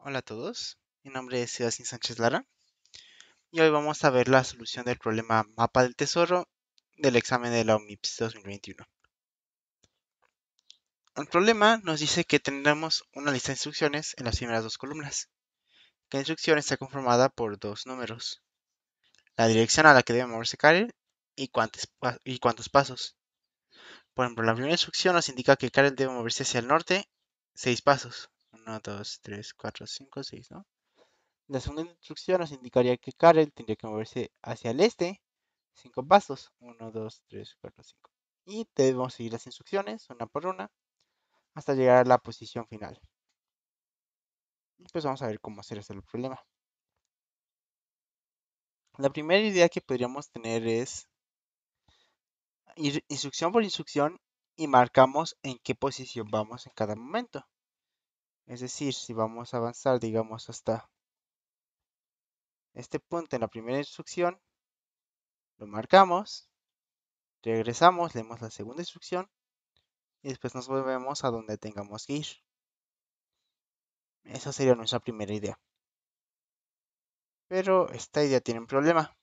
Hola a todos, mi nombre es Sebastián Sánchez Lara y hoy vamos a ver la solución del problema mapa del tesoro del examen de la OMIPS 2021. El problema nos dice que tendremos una lista de instrucciones en las primeras dos columnas. Cada instrucción está conformada por dos números, la dirección a la que debe moverse y cuántos, y cuántos pasos. Por ejemplo, la primera instrucción nos indica que Karen debe moverse hacia el norte seis pasos. 1, 2, 3, 4, 5, 6, ¿no? La segunda instrucción nos indicaría que Karel tendría que moverse hacia el este 5 pasos. 1, 2, 3, 4, 5. Y debemos seguir las instrucciones una por una hasta llegar a la posición final. Y pues vamos a ver cómo hacer este problema. La primera idea que podríamos tener es ir instrucción por instrucción y marcamos en qué posición vamos en cada momento. Es decir, si vamos a avanzar, digamos, hasta este punto en la primera instrucción, lo marcamos, regresamos, leemos la segunda instrucción y después nos volvemos a donde tengamos que ir. Esa sería nuestra primera idea. Pero esta idea tiene un problema.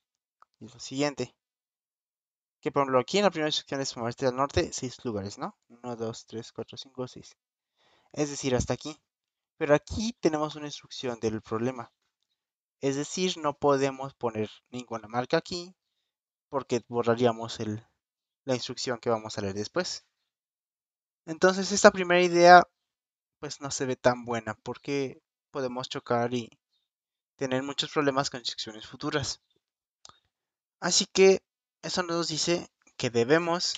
es lo siguiente. Que por ejemplo aquí en la primera instrucción es moverte al norte 6 lugares, ¿no? 1, 2, 3, 4, 5, 6. Es decir, hasta aquí. Pero aquí tenemos una instrucción del problema. Es decir, no podemos poner ninguna marca aquí porque borraríamos la instrucción que vamos a leer después. Entonces esta primera idea pues no se ve tan buena porque podemos chocar y tener muchos problemas con instrucciones futuras. Así que eso nos dice que debemos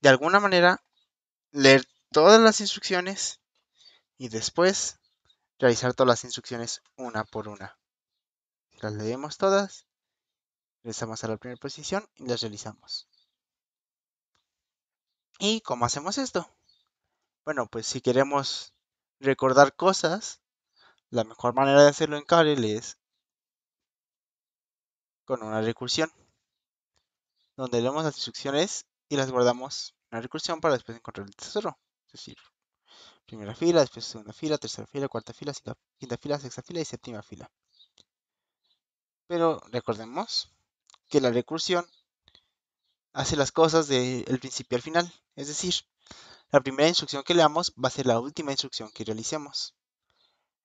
de alguna manera leer todas las instrucciones y después realizar todas las instrucciones una por una. Las leemos todas, regresamos a la primera posición y las realizamos. ¿Y cómo hacemos esto? Bueno, pues si queremos recordar cosas, la mejor manera de hacerlo en Karel es con una recursión, donde leemos las instrucciones y las guardamos en la recursión para después encontrar el tesoro. Es decir, primera fila, después segunda fila, tercera fila, cuarta fila, quinta fila, sexta fila y séptima fila. Pero recordemos que la recursión hace las cosas del principio al final, es decir, la primera instrucción que leamos va a ser la última instrucción que realicemos.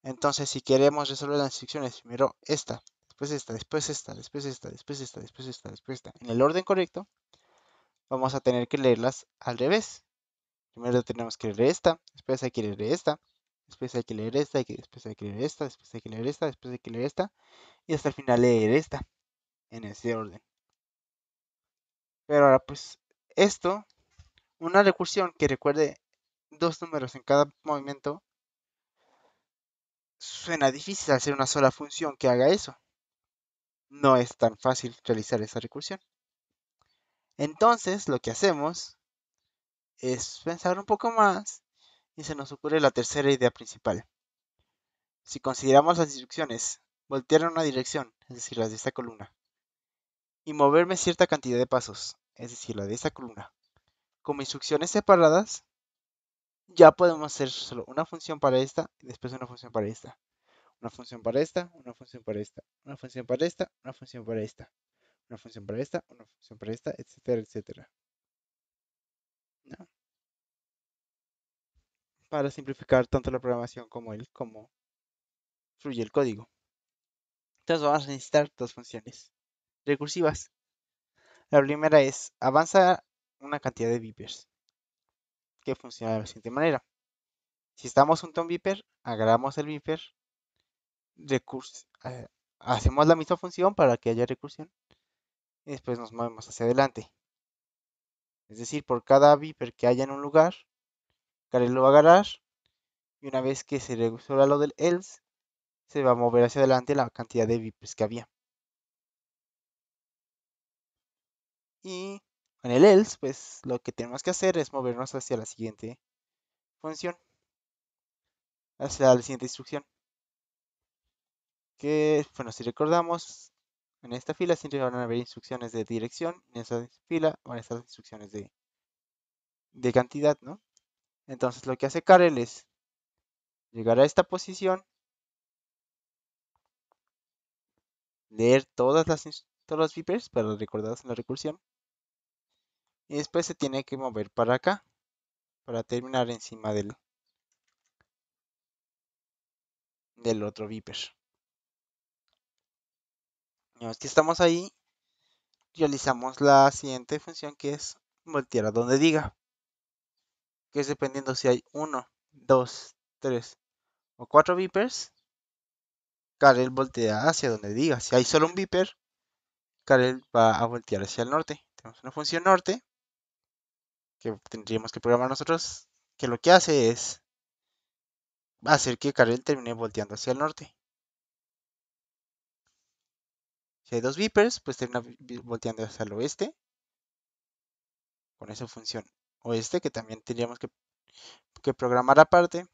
Entonces, si queremos resolver las instrucciones, primero esta, después esta, después esta, después esta, después esta, después esta, después esta, en el orden correcto, vamos a tener que leerlas al revés. Primero tenemos que leer esta, después hay que leer esta, después hay que leer esta, después hay que leer esta, después hay que leer esta, después hay que leer esta, y hasta el final leer esta, en ese orden. Pero ahora pues esto, una recursión que recuerde dos números en cada movimiento, suena difícil hacer una sola función que haga eso. No es tan fácil realizar esa recursión. Entonces, lo que hacemos es pensar un poco más y se nos ocurre la tercera idea principal. Si consideramos las instrucciones, voltear en una dirección, es decir, las de esta columna, y moverme cierta cantidad de pasos, es decir, la de esta columna, como instrucciones separadas, ya podemos hacer solo una función para esta y después una función para esta. Una función para esta, una función para esta, una función para esta, una función para esta, una función para esta, una función para esta, etcétera, etcétera. para simplificar tanto la programación como el como fluye el código. Entonces vamos a necesitar dos funciones recursivas. La primera es avanzar una cantidad de vipers, que funciona de la siguiente manera. Si estamos junto a un viper, agarramos el viper, eh, hacemos la misma función para que haya recursión, y después nos movemos hacia adelante. Es decir, por cada viper que haya en un lugar, lo a agarrar, y una vez que se resuelva lo del else, se va a mover hacia adelante la cantidad de VIPs que había. Y en el else, pues lo que tenemos que hacer es movernos hacia la siguiente función, hacia la siguiente instrucción. Que, bueno, si recordamos, en esta fila siempre van a haber instrucciones de dirección, en esta fila van a estar instrucciones de, de cantidad, ¿no? Entonces lo que hace Karel es llegar a esta posición, leer todas las, todos los vipers para recordados en la recursión, y después se tiene que mover para acá, para terminar encima del, del otro viper. Una vez que estamos ahí, realizamos la siguiente función que es voltear a donde diga que es dependiendo si hay 1, 2, 3 o 4 vipers, Karel voltea hacia donde diga. Si hay solo un viper, Karel va a voltear hacia el norte. Tenemos una función norte que tendríamos que programar nosotros, que lo que hace es hacer que Karel termine volteando hacia el norte. Si hay dos vipers, pues termina volteando hacia el oeste con esa función o este que también tendríamos que, programar aparte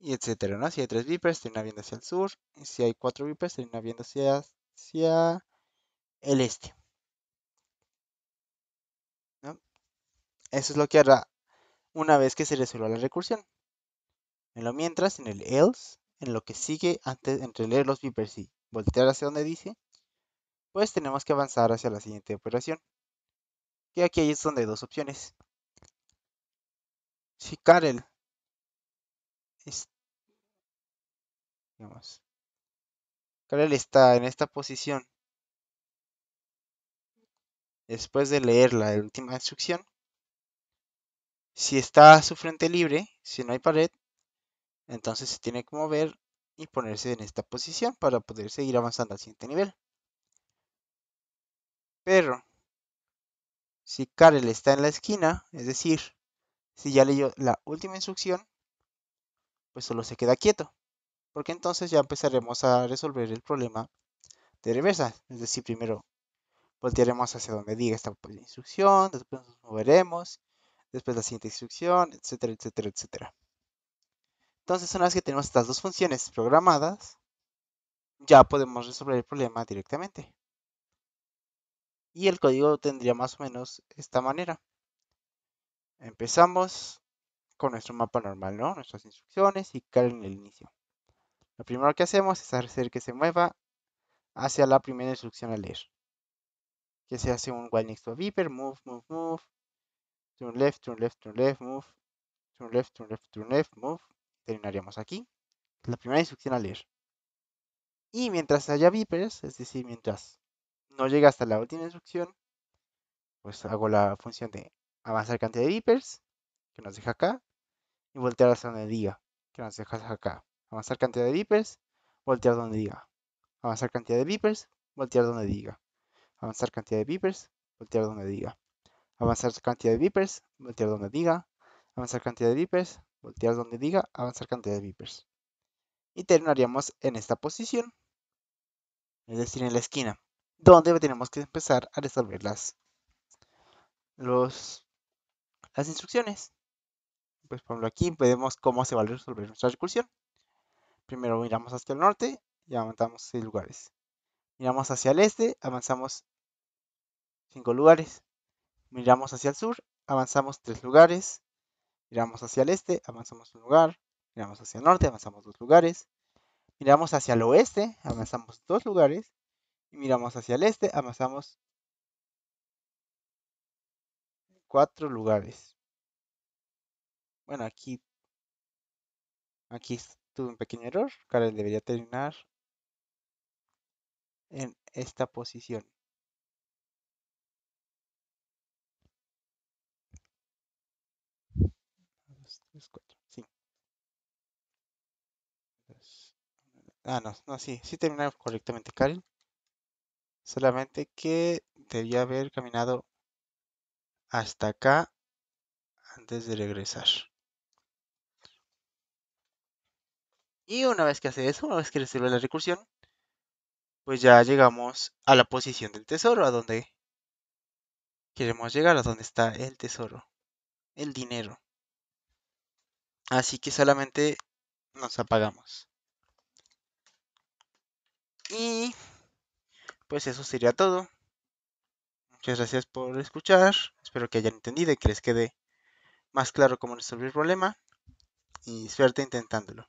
y etcétera, ¿no? Si hay tres vipers, termina viendo hacia el sur. Y si hay cuatro vipers, termina viendo hacia, el este. Eso es lo que hará una vez que se resuelva la recursión. En lo mientras, en el else, en lo que sigue antes entre leer los vipers y voltear hacia donde dice, pues tenemos que avanzar hacia la siguiente operación. Que aquí es donde hay dos opciones si Karel está en esta posición después de leer la última instrucción, si está a su frente libre, si no hay pared, entonces se tiene que mover y ponerse en esta posición para poder seguir avanzando al siguiente nivel. Pero si Karel está en la esquina, es decir, si ya leyó la última instrucción, pues solo se queda quieto, porque entonces ya empezaremos a resolver el problema de reversa. Es decir, primero voltearemos hacia donde diga esta pues, instrucción, después nos moveremos, después la siguiente instrucción, etcétera, etcétera, etcétera. Entonces, una vez que tenemos estas dos funciones programadas, ya podemos resolver el problema directamente. Y el código tendría más o menos esta manera. Empezamos con nuestro mapa normal, ¿no? Nuestras instrucciones y calen en el inicio. Lo primero que hacemos es hacer que se mueva hacia la primera instrucción a leer. Que se hace un while next to a move, move, move, turn left, turn left, turn left, move, turn left, turn left, turn left, move. Terminaríamos aquí. La primera instrucción a leer. Y mientras haya beepers, es decir, mientras no llega hasta la última instrucción, pues hago la función de avanzar cantidad de vipers, que nos deja acá, y voltear donde diga, que nos deja acá. Avanzar cantidad de vipers, voltear donde diga. Avanzar cantidad de vipers, voltear donde diga. Avanzar cantidad de vipers, voltear donde diga. Avanzar cantidad de vipers, voltear donde diga. Avanzar cantidad de vipers, voltear donde diga, avanzar cantidad de vipers. Y terminaríamos en esta posición, es decir, en la esquina, donde tenemos que empezar a resolver los las instrucciones. Pues por ejemplo aquí vemos cómo se va a resolver nuestra recursión. Primero miramos hacia el norte y avanzamos 6 lugares. Miramos hacia el este, avanzamos 5 lugares. Miramos hacia el sur, avanzamos 3 lugares. Miramos hacia el este, avanzamos un lugar. Miramos hacia el norte, avanzamos dos lugares. Miramos hacia el oeste, avanzamos dos lugares. Y miramos hacia el este, avanzamos cuatro lugares. Bueno, aquí, aquí tuve un pequeño error. Karen debería terminar en esta posición. Ah, no, no, sí, sí terminamos correctamente, Karen. Solamente que debía haber caminado hasta acá antes de regresar. Y una vez que hace eso, una vez que recibe la recursión, pues ya llegamos a la posición del tesoro, a donde queremos llegar, a donde está el tesoro, el dinero. Así que solamente nos apagamos. Y pues eso sería todo. Muchas gracias por escuchar. Espero que hayan entendido y que les quede más claro cómo resolver el problema. Y suerte intentándolo.